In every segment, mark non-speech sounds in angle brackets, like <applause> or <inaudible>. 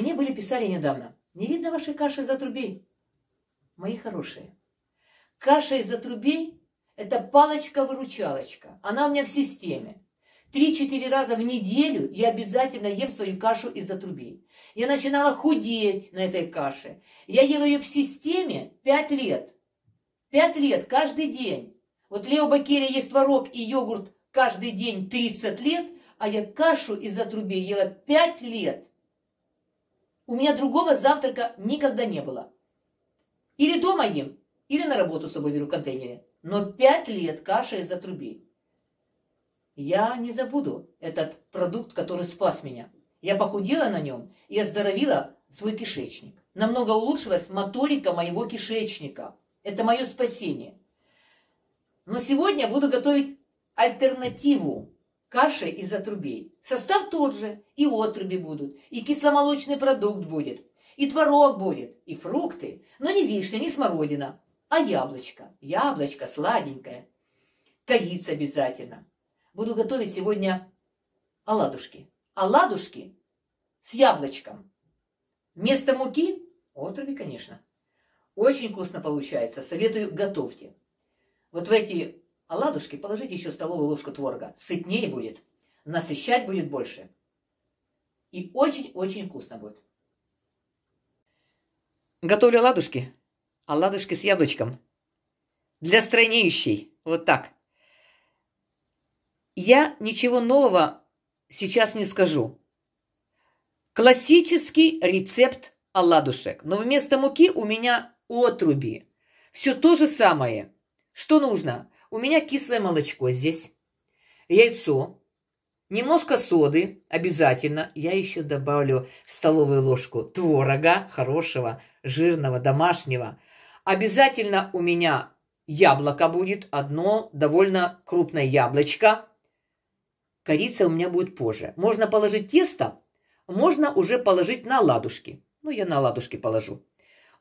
Мне были писали недавно. Не видно вашей каши из-за трубей? Мои хорошие, каша из-за трубей – это палочка-выручалочка. Она у меня в системе. Три-четыре раза в неделю я обязательно ем свою кашу из-за трубей. Я начинала худеть на этой каше. Я ела ее в системе пять лет. Пять лет, каждый день. Вот Лео Бакерия есть творог и йогурт каждый день 30 лет, а я кашу из-за трубей ела пять лет. У меня другого завтрака никогда не было. Или дома ем, или на работу с собой беру в контейнере. Но пять лет каша из-за трубей. Я не забуду этот продукт, который спас меня. Я похудела на нем и оздоровила свой кишечник. Намного улучшилась моторика моего кишечника. Это мое спасение. Но сегодня буду готовить альтернативу каши из отрубей. Состав тот же, и отруби будут, и кисломолочный продукт будет, и творог будет, и фрукты, но не вишня, не смородина, а яблочко. Яблочко сладенькое. Корица обязательно. Буду готовить сегодня оладушки. Оладушки с яблочком. Вместо муки – отруби, конечно. Очень вкусно получается. Советую, готовьте. Вот в эти Оладушки а положите еще столовую ложку творога. Сытнее будет. Насыщать будет больше. И очень-очень вкусно будет. Готовлю оладушки. Оладушки а с яблочком. Для стройнеющей. Вот так. Я ничего нового сейчас не скажу. Классический рецепт оладушек. Но вместо муки у меня отруби. Все то же самое. Что нужно? У меня кислое молочко здесь, яйцо, немножко соды, обязательно. Я еще добавлю столовую ложку творога, хорошего, жирного, домашнего. Обязательно у меня яблоко будет, одно довольно крупное яблочко. Корица у меня будет позже. Можно положить тесто, можно уже положить на ладушки. Ну, я на ладушки положу.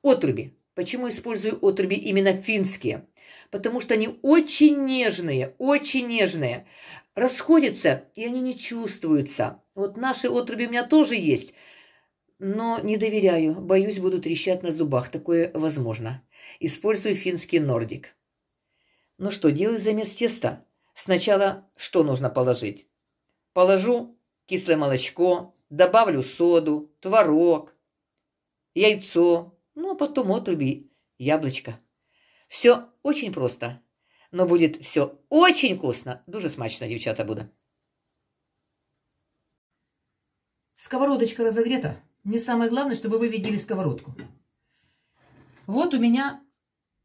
Отруби Почему использую отруби именно финские? Потому что они очень нежные, очень нежные. Расходятся, и они не чувствуются. Вот наши отруби у меня тоже есть, но не доверяю. Боюсь, будут трещать на зубах. Такое возможно. Использую финский нордик. Ну что, делаю замес теста. Сначала что нужно положить? Положу кислое молочко, добавлю соду, творог, яйцо, ну, а потом отруби яблочко. Все очень просто, но будет все очень вкусно. Дуже смачно, девчата буду. Сковородочка разогрета. Не самое главное, чтобы вы видели сковородку. Вот у меня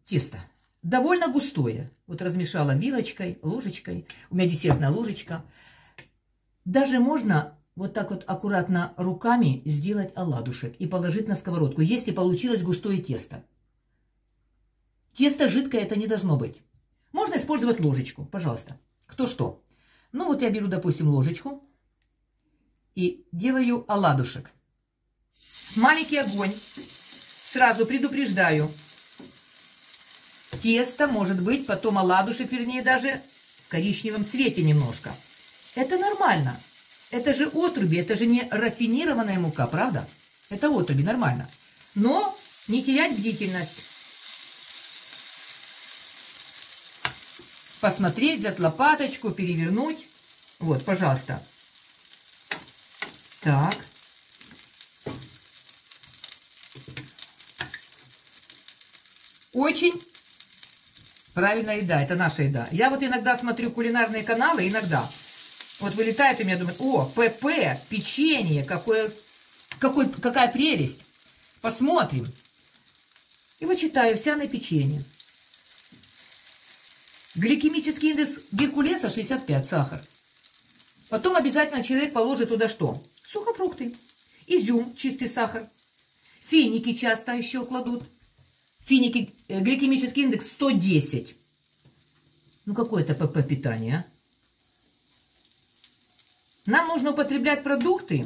тесто. Довольно густое. Вот размешала вилочкой, ложечкой. У меня десертная ложечка. Даже можно вот так вот аккуратно руками сделать оладушек и положить на сковородку, если получилось густое тесто. Тесто жидкое это не должно быть. Можно использовать ложечку, пожалуйста. Кто что. Ну вот я беру, допустим, ложечку и делаю оладушек. Маленький огонь. Сразу предупреждаю. Тесто может быть, потом оладушек, вернее, даже в коричневом цвете немножко. Это нормально. Нормально. Это же отруби, это же не рафинированная мука, правда? Это отруби, нормально. Но не терять бдительность. Посмотреть, взять лопаточку, перевернуть. Вот, пожалуйста. Так. Очень правильная еда, это наша еда. Я вот иногда смотрю кулинарные каналы, иногда. Вот вылетает у меня, думает, о, ПП, печенье, какое, какой, какая прелесть. Посмотрим. И вот читаю, вся на печенье. Гликемический индекс Геркулеса 65, сахар. Потом обязательно человек положит туда что? Сухофрукты. Изюм, чистый сахар. Финики часто еще кладут. Финики, э, гликемический индекс 110. Ну, какое это ПП питание, а? Нам нужно употреблять продукты,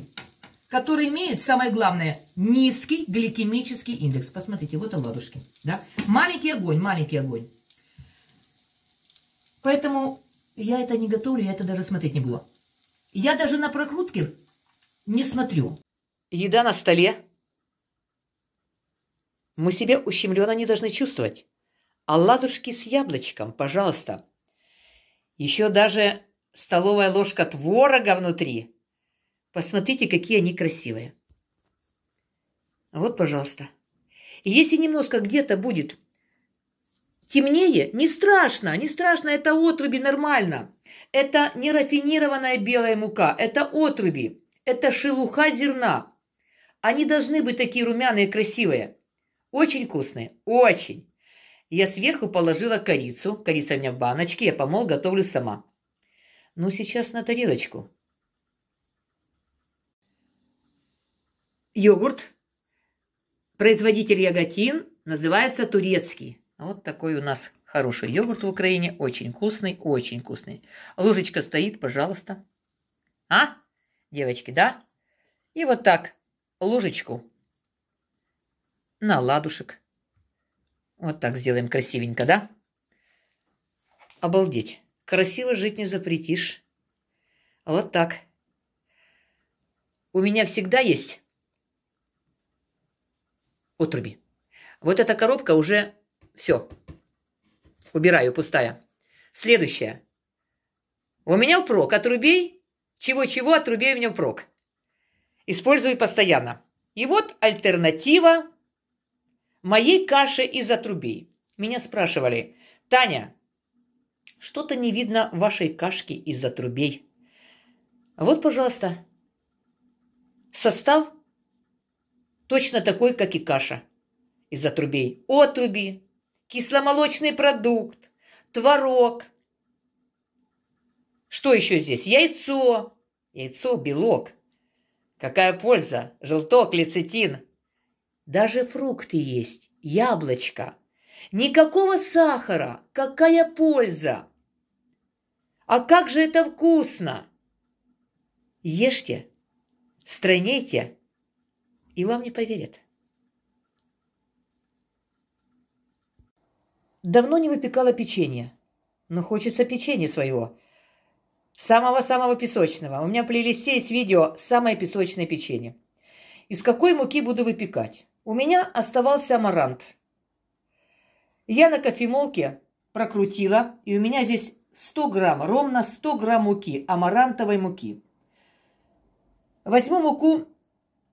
которые имеют, самое главное, низкий гликемический индекс. Посмотрите, вот оладушки. Да? Маленький огонь, маленький огонь. Поэтому я это не готовлю, я это даже смотреть не буду. Я даже на прокрутки не смотрю. Еда на столе. Мы себя ущемленно не должны чувствовать. А ладушки с яблочком, пожалуйста. Еще даже столовая ложка творога внутри. Посмотрите, какие они красивые. Вот, пожалуйста. если немножко где-то будет темнее, не страшно, не страшно, это отруби нормально. Это не рафинированная белая мука, это отруби, это шелуха зерна. Они должны быть такие румяные, красивые. Очень вкусные, очень. Я сверху положила корицу, корица у меня в баночке, я помол, готовлю сама. Ну, сейчас на тарелочку. Йогурт. Производитель Яготин называется турецкий. Вот такой у нас хороший йогурт в Украине. Очень вкусный, очень вкусный. Ложечка стоит, пожалуйста. А, девочки, да? И вот так ложечку на ладушек. Вот так сделаем красивенько, да? Обалдеть. Красиво жить не запретишь. Вот так. У меня всегда есть отруби. Вот эта коробка уже все. Убираю, пустая. Следующая. У меня впрок отрубей. Чего-чего отрубей у меня впрок. Использую постоянно. И вот альтернатива моей каши из отрубей. Меня спрашивали, Таня, что-то не видно вашей кашки из-за трубей. Вот, пожалуйста. Состав точно такой, как и каша из-за трубей. Отруби, кисломолочный продукт, творог. Что еще здесь? Яйцо. Яйцо – белок. Какая польза? Желток, лецитин. Даже фрукты есть, яблочко – Никакого сахара! Какая польза! А как же это вкусно! Ешьте, стройнейте, и вам не поверят. Давно не выпекала печенье, но хочется печенье своего. Самого-самого песочного. У меня в плейлисте есть видео «Самое песочное печенье». Из какой муки буду выпекать? У меня оставался амарант – я на кофемолке прокрутила, и у меня здесь 100 грамм, ровно 100 грамм муки, амарантовой муки. Возьму муку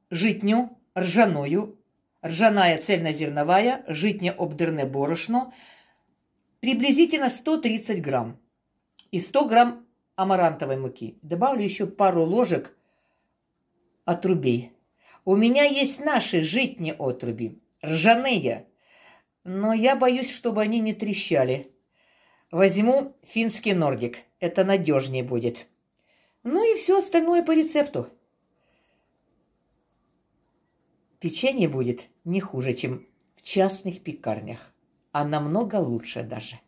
житню, ржаную, ржаная цельнозерновая, житня обдырне борошно, приблизительно 130 грамм и 100 грамм амарантовой муки. Добавлю еще пару ложек отрубей. У меня есть наши житние отруби, ржаные, но я боюсь, чтобы они не трещали. Возьму финский нордик, это надежнее будет. Ну и все остальное по рецепту. Печенье будет не хуже, чем в частных пекарнях, а намного лучше даже.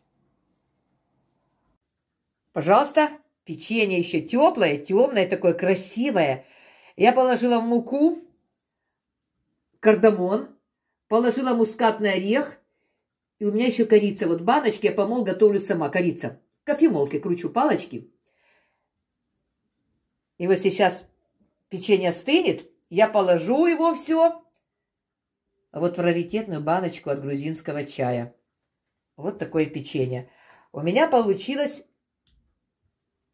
Пожалуйста, печенье еще теплое, темное, такое красивое. Я положила в муку кардамон, положила мускатный орех и у меня еще корица. Вот баночки я помол, готовлю сама. Корица. кофемолки кручу палочки. И вот сейчас печенье стынет. Я положу его все. А вот в раритетную баночку от грузинского чая. Вот такое печенье. У меня получилось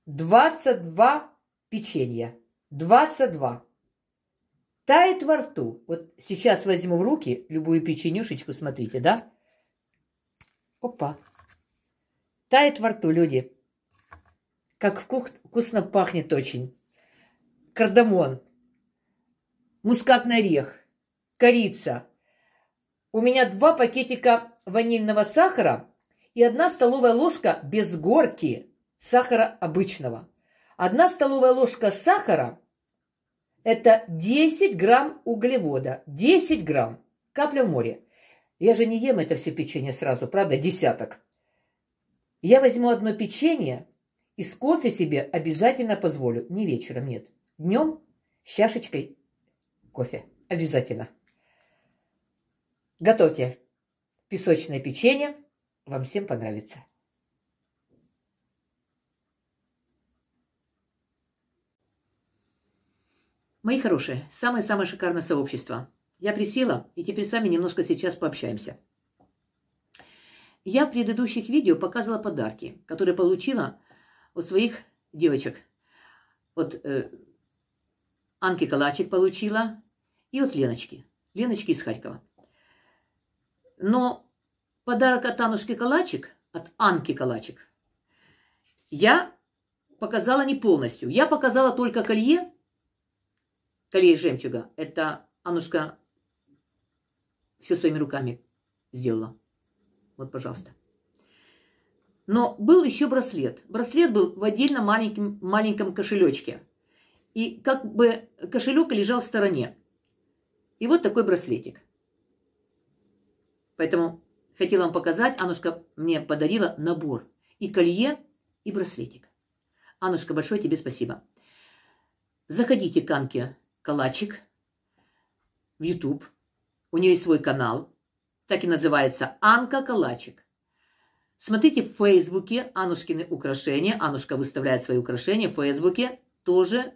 22 печенья. 22. Тает во рту. Вот сейчас возьму в руки любую печенюшечку, смотрите, да? Опа. Тает во рту, люди. Как вкусно пахнет очень. Кардамон. Мускатный орех. Корица. У меня два пакетика ванильного сахара и одна столовая ложка без горки сахара обычного. Одна столовая ложка сахара – это 10 грамм углевода. 10 грамм. Капля в море. Я же не ем это все печенье сразу, правда, десяток. Я возьму одно печенье и с кофе себе обязательно позволю. Не вечером, нет. Днем с чашечкой кофе. Обязательно. Готовьте песочное печенье. Вам всем понравится. Мои хорошие, самое-самое шикарное сообщество – я присела, и теперь с вами немножко сейчас пообщаемся. Я в предыдущих видео показывала подарки, которые получила от своих девочек. От э, Анки Калачик получила и от Леночки. Леночки из Харькова. Но подарок от Анушки Калачик, от Анки Калачик, я показала не полностью. Я показала только колье, колье из жемчуга. Это Анушка все своими руками сделала. Вот, пожалуйста. Но был еще браслет. Браслет был в отдельно маленьком, маленьком кошелечке. И как бы кошелек лежал в стороне. И вот такой браслетик. Поэтому хотела вам показать. Анушка мне подарила набор. И колье, и браслетик. Анушка, большое тебе спасибо. Заходите к Анке Калачик в YouTube. У нее есть свой канал, так и называется «Анка Калачик». Смотрите в Фейсбуке Анушкины украшения. Анушка выставляет свои украшения в Фейсбуке. Тоже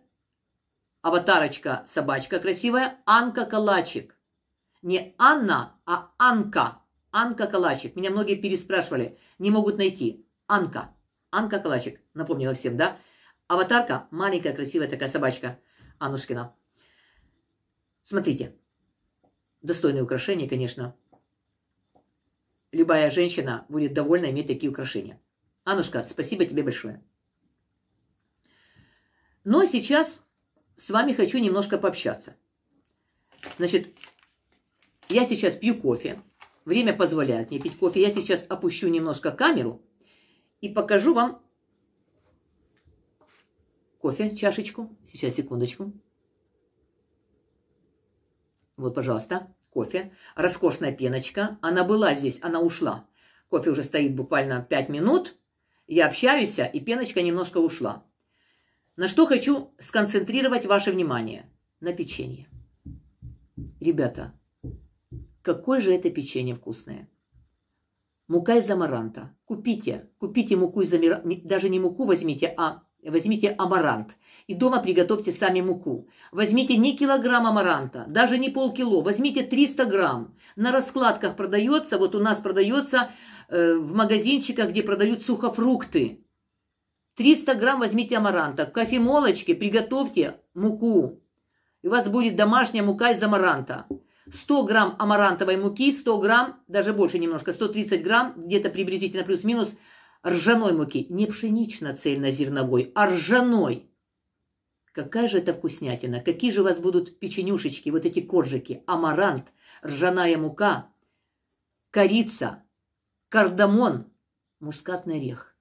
аватарочка собачка красивая. Анка Калачик. Не Анна, а Анка. Анка Калачик. Меня многие переспрашивали, не могут найти. Анка. Анка Калачик. Напомнила всем, да? Аватарка, маленькая, красивая такая собачка Анушкина. Смотрите, достойные украшения, конечно, любая женщина будет довольна иметь такие украшения. Анушка, спасибо тебе большое. Но сейчас с вами хочу немножко пообщаться. Значит, я сейчас пью кофе. Время позволяет мне пить кофе. Я сейчас опущу немножко камеру и покажу вам кофе, чашечку. Сейчас, секундочку. Вот, пожалуйста кофе, роскошная пеночка. Она была здесь, она ушла. Кофе уже стоит буквально 5 минут. Я общаюсь, и пеночка немножко ушла. На что хочу сконцентрировать ваше внимание? На печенье. Ребята, какое же это печенье вкусное. Мука из амаранта. Купите, купите муку из амаранта. Даже не муку возьмите, а Возьмите амарант. И дома приготовьте сами муку. Возьмите не килограмм амаранта, даже не полкило. Возьмите 300 грамм. На раскладках продается, вот у нас продается э, в магазинчиках, где продают сухофрукты. 300 грамм возьмите амаранта. В кофемолочке приготовьте муку. И у вас будет домашняя мука из амаранта. 100 грамм амарантовой муки, 100 грамм, даже больше немножко, 130 грамм, где-то приблизительно плюс-минус – ржаной муки, не пшенично-цельнозерновой, а ржаной. Какая же это вкуснятина! Какие же у вас будут печенюшечки, вот эти коржики, амарант, ржаная мука, корица, кардамон, мускатный орех.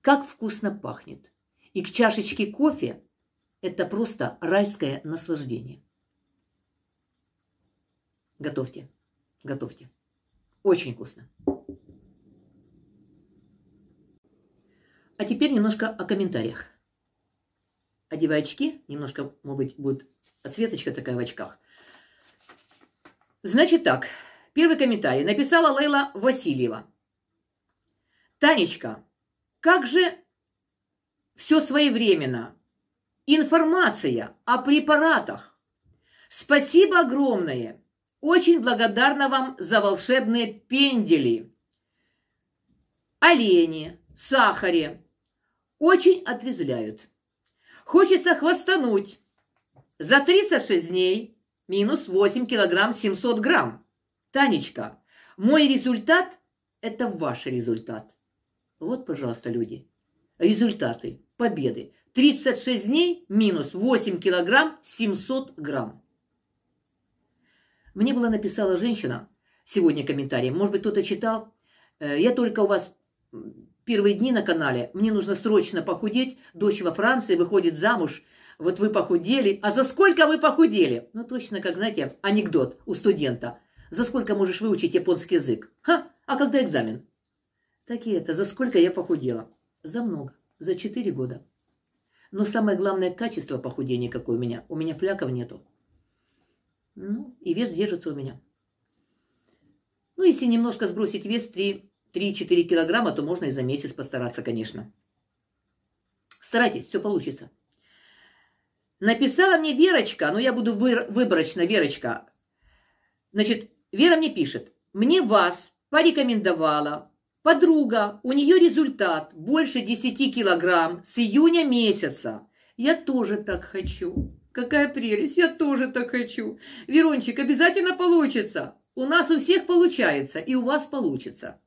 Как вкусно пахнет! И к чашечке кофе это просто райское наслаждение. Готовьте, готовьте. Очень вкусно. А теперь немножко о комментариях. Одевай очки, немножко, может быть, будет отсветочка такая в очках. Значит так, первый комментарий написала Лейла Васильева. Танечка, как же все своевременно. Информация о препаратах. Спасибо огромное. Очень благодарна вам за волшебные пендели. Олени, сахаре, очень отрезвляют. Хочется хвастануть. За 36 дней минус 8 килограмм 700 грамм. Танечка, мой результат – это ваш результат. Вот, пожалуйста, люди, результаты, победы. 36 дней минус 8 килограмм 700 грамм. Мне была написала женщина сегодня комментарий, может быть, кто-то читал. «Э, я только у вас Первые дни на канале. Мне нужно срочно похудеть. Дочь во Франции выходит замуж. Вот вы похудели. А за сколько вы похудели? Ну, точно, как, знаете, анекдот у студента. За сколько можешь выучить японский язык? Ха, а когда экзамен? Так и это, за сколько я похудела? За много, за 4 года. Но самое главное качество похудения, какое у меня. У меня фляков нету. Ну, и вес держится у меня. Ну, если немножко сбросить вес, 3 3-4 килограмма, то можно и за месяц постараться, конечно. Старайтесь, все получится. Написала мне Верочка, но ну, я буду вы, выборочно, Верочка. Значит, Вера мне пишет. Мне вас порекомендовала подруга, у нее результат больше 10 килограмм с июня месяца. Я тоже так хочу. Какая прелесть, я тоже так хочу. Верончик, обязательно получится. У нас у всех получается, и у вас получится.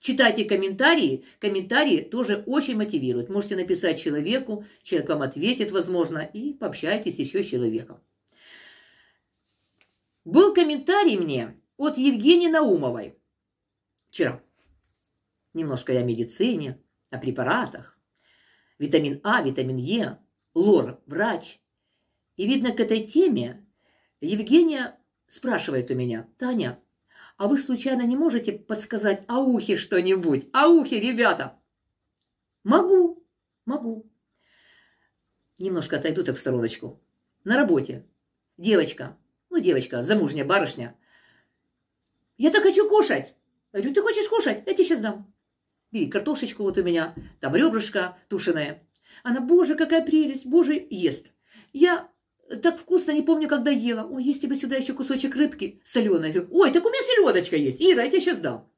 Читайте комментарии. Комментарии тоже очень мотивируют. Можете написать человеку, человек вам ответит, возможно, и пообщайтесь еще с человеком. Был комментарий мне от Евгении Наумовой вчера. Немножко я о медицине, о препаратах. Витамин А, витамин Е, лор, врач. И видно, к этой теме Евгения спрашивает у меня, Таня, а вы случайно не можете подсказать аухи что-нибудь? Аухи, ребята! Могу, могу. Немножко отойду так в стороночку. На работе. Девочка, ну девочка, замужняя барышня. Я так хочу кушать. Я говорю, ты хочешь кушать? Я тебе сейчас дам. Бери картошечку вот у меня, там ребрышко тушеное. Она, боже, какая прелесть, боже, ест. Я так вкусно, не помню, когда ела. Ой, если бы сюда еще кусочек рыбки соленой. Ой, так у меня селедочка есть. Ира, я тебе сейчас дам.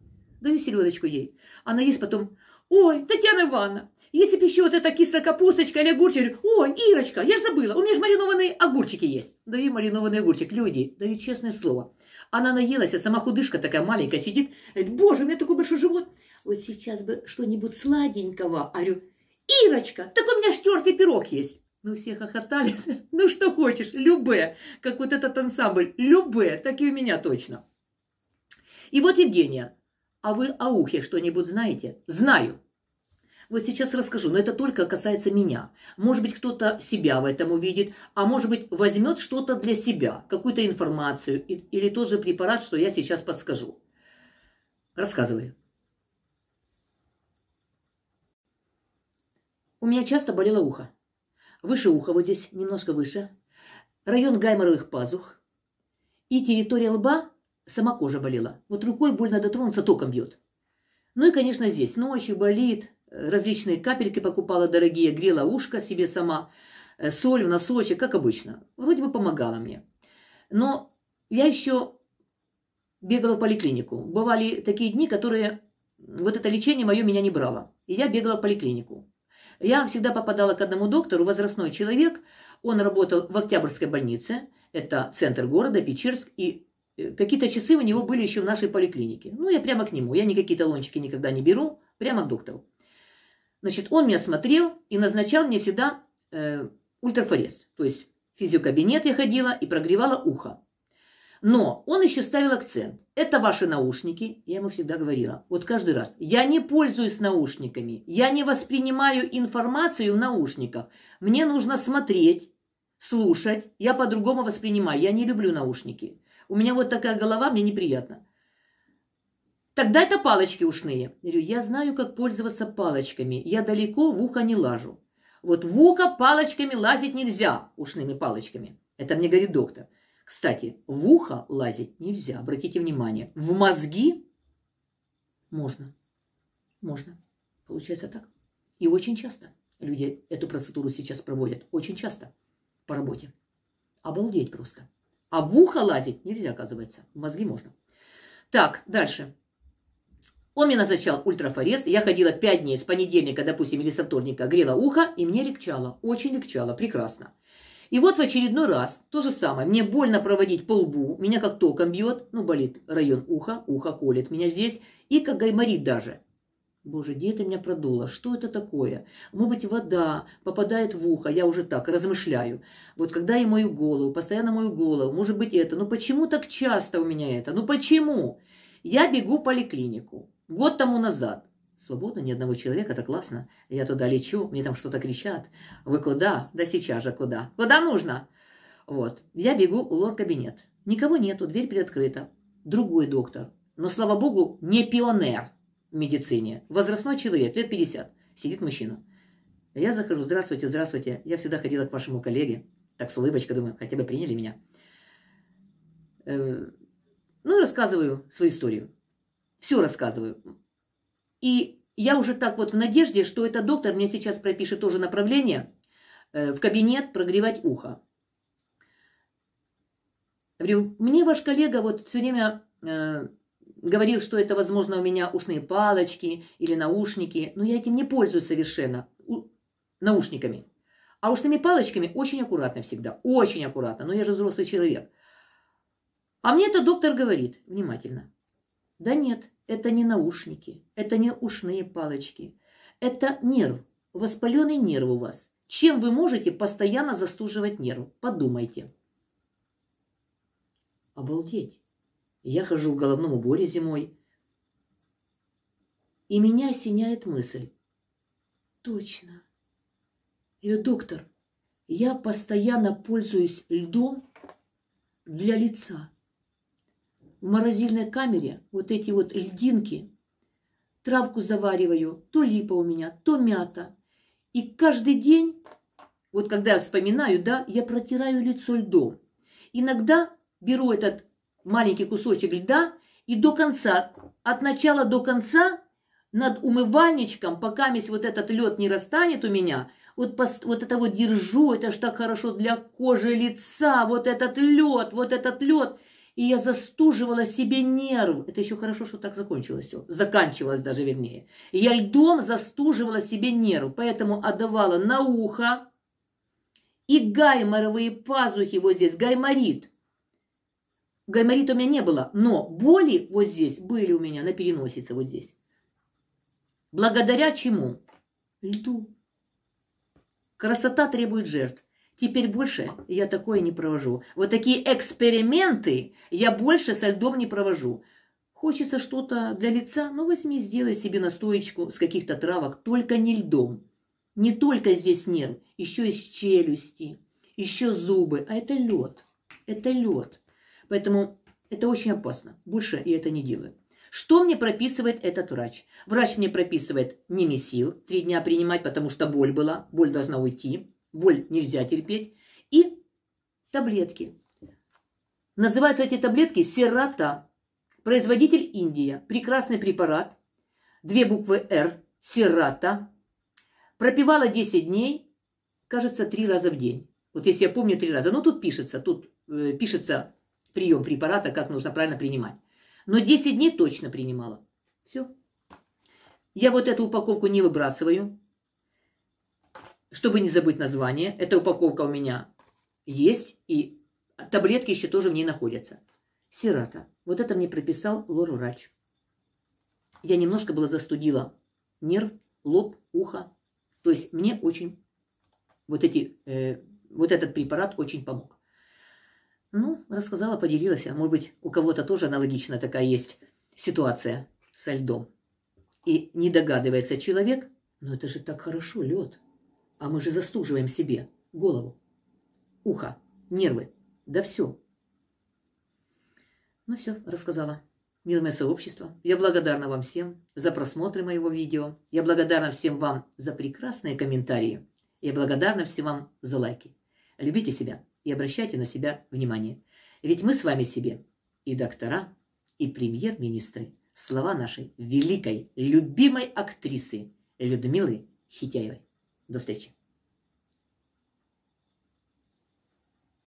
Даю селедочку ей. Она ест потом. Ой, Татьяна Ивановна, если бы еще вот эта кислая капусточка или огурчик. Ой, Ирочка, я же забыла, у меня же маринованные огурчики есть. Даю маринованный огурчик. Люди, даю честное слово. Она наелась, а сама худышка такая маленькая сидит. Говорит, э, боже, у меня такой большой живот. Вот сейчас бы что-нибудь сладенького. А говорю, Ирочка, так у меня ж пирог есть. Ну, все хохотали. <laughs> Ну, что хочешь, любе. Как вот этот ансамбль. Любе, так и у меня точно. И вот Евгения. А вы о ухе что-нибудь знаете? Знаю. Вот сейчас расскажу, но это только касается меня. Может быть, кто-то себя в этом увидит, а может быть, возьмет что-то для себя, какую-то информацию или тот же препарат, что я сейчас подскажу. Рассказываю. У меня часто болело ухо выше уха, вот здесь, немножко выше, район гайморовых пазух и территория лба сама кожа болела. Вот рукой больно дотронуться, током бьет. Ну и, конечно, здесь ночью болит, э, различные капельки покупала дорогие, грела ушко себе сама, э, соль в носочек, как обычно. Вроде бы помогала мне. Но я еще бегала в поликлинику. Бывали такие дни, которые вот это лечение мое меня не брало. И я бегала в поликлинику. Я всегда попадала к одному доктору, возрастной человек. Он работал в Октябрьской больнице, это центр города, Печерск, и э, какие-то часы у него были еще в нашей поликлинике. Ну, я прямо к нему, я никакие талончики никогда не беру, прямо к доктору. Значит, он меня смотрел и назначал мне всегда э, ультрафорез, то есть в физиокабинет я ходила и прогревала ухо. Но он еще ставил акцент. Это ваши наушники. Я ему всегда говорила, вот каждый раз. Я не пользуюсь наушниками. Я не воспринимаю информацию в наушниках. Мне нужно смотреть, слушать. Я по-другому воспринимаю. Я не люблю наушники. У меня вот такая голова, мне неприятно. Тогда это палочки ушные. Я говорю, я знаю, как пользоваться палочками. Я далеко в ухо не лажу. Вот в ухо палочками лазить нельзя, ушными палочками. Это мне говорит доктор. Кстати, в ухо лазить нельзя, обратите внимание. В мозги можно. Можно. Получается так. И очень часто люди эту процедуру сейчас проводят. Очень часто по работе. Обалдеть просто. А в ухо лазить нельзя, оказывается. В мозги можно. Так, дальше. Он мне назначал ультрафорез. Я ходила 5 дней с понедельника, допустим, или со вторника. Грела ухо, и мне легчало. Очень легчало. Прекрасно. И вот в очередной раз то же самое. Мне больно проводить по лбу, меня как током бьет, ну, болит район уха, ухо колет меня здесь, и как гайморит даже. Боже, где это меня продуло? Что это такое? Может быть, вода попадает в ухо, я уже так размышляю. Вот когда я мою голову, постоянно мою голову, может быть, это. Ну почему так часто у меня это? Ну почему? Я бегу в поликлинику. Год тому назад. Свобода ни одного человека, это классно. Я туда лечу, мне там что-то кричат. Вы куда? Да сейчас же куда? Куда нужно? Вот. Я бегу в лор-кабинет. Никого нету, дверь приоткрыта. Другой доктор. Но, слава богу, не пионер в медицине. Возрастной человек, лет 50. Сидит мужчина. Я захожу, здравствуйте, здравствуйте. Я всегда ходила к вашему коллеге. Так с улыбочкой, думаю, хотя бы приняли меня. Э, ну, и рассказываю свою историю. Все рассказываю. И я уже так вот в надежде, что этот доктор мне сейчас пропишет тоже направление э, в кабинет прогревать ухо. Говорю, мне ваш коллега вот все время э, говорил, что это, возможно, у меня ушные палочки или наушники, но я этим не пользуюсь совершенно, у, наушниками. А ушными палочками очень аккуратно всегда, очень аккуратно, но я же взрослый человек. А мне это доктор говорит, внимательно. Да нет, это не наушники, это не ушные палочки. Это нерв, воспаленный нерв у вас. Чем вы можете постоянно застуживать нерв? Подумайте. Обалдеть. Я хожу в головном уборе зимой. И меня осеняет мысль. Точно. Или доктор, я постоянно пользуюсь льдом для лица в морозильной камере вот эти вот льдинки. Травку завариваю, то липа у меня, то мята. И каждый день, вот когда я вспоминаю, да, я протираю лицо льдом. Иногда беру этот маленький кусочек льда и до конца, от начала до конца над умывальничком, пока весь вот этот лед не растанет у меня, вот, вот это вот держу, это ж так хорошо для кожи лица, вот этот лед, вот этот лед – и я застуживала себе нерв. Это еще хорошо, что так закончилось все. Заканчивалось даже, вернее. Я льдом застуживала себе нерв, поэтому отдавала на ухо и гайморовые пазухи вот здесь, гайморит. Гайморита у меня не было, но боли вот здесь были у меня на переносице вот здесь. Благодаря чему? Льду. Красота требует жертв. Теперь больше я такое не провожу. Вот такие эксперименты я больше со льдом не провожу. Хочется что-то для лица? Ну, возьми, сделай себе настоечку с каких-то травок, только не льдом. Не только здесь нерв, еще из челюсти, еще зубы. А это лед. Это лед. Поэтому это очень опасно. Больше я это не делаю. Что мне прописывает этот врач? Врач мне прописывает немесил, три дня принимать, потому что боль была, боль должна уйти боль нельзя терпеть, и таблетки. Называются эти таблетки Сирата, Производитель Индия. Прекрасный препарат. Две буквы «Р». Сирата. Пропивала 10 дней, кажется, три раза в день. Вот если я помню три раза. Ну, тут пишется, тут э, пишется прием препарата, как нужно правильно принимать. Но 10 дней точно принимала. Все. Я вот эту упаковку не выбрасываю чтобы не забыть название, эта упаковка у меня есть, и таблетки еще тоже в ней находятся. Сирата. Вот это мне прописал лор-врач. Я немножко была застудила нерв, лоб, ухо. То есть мне очень вот, эти, э, вот этот препарат очень помог. Ну, рассказала, поделилась. а Может быть, у кого-то тоже аналогично такая есть ситуация со льдом. И не догадывается человек, но это же так хорошо, лед. А мы же застуживаем себе голову, ухо, нервы. Да все. Ну все, рассказала. Милое сообщество, я благодарна вам всем за просмотры моего видео. Я благодарна всем вам за прекрасные комментарии. Я благодарна всем вам за лайки. Любите себя и обращайте на себя внимание. Ведь мы с вами себе и доктора, и премьер-министры. Слова нашей великой, любимой актрисы Людмилы Хитяевой. До встречи.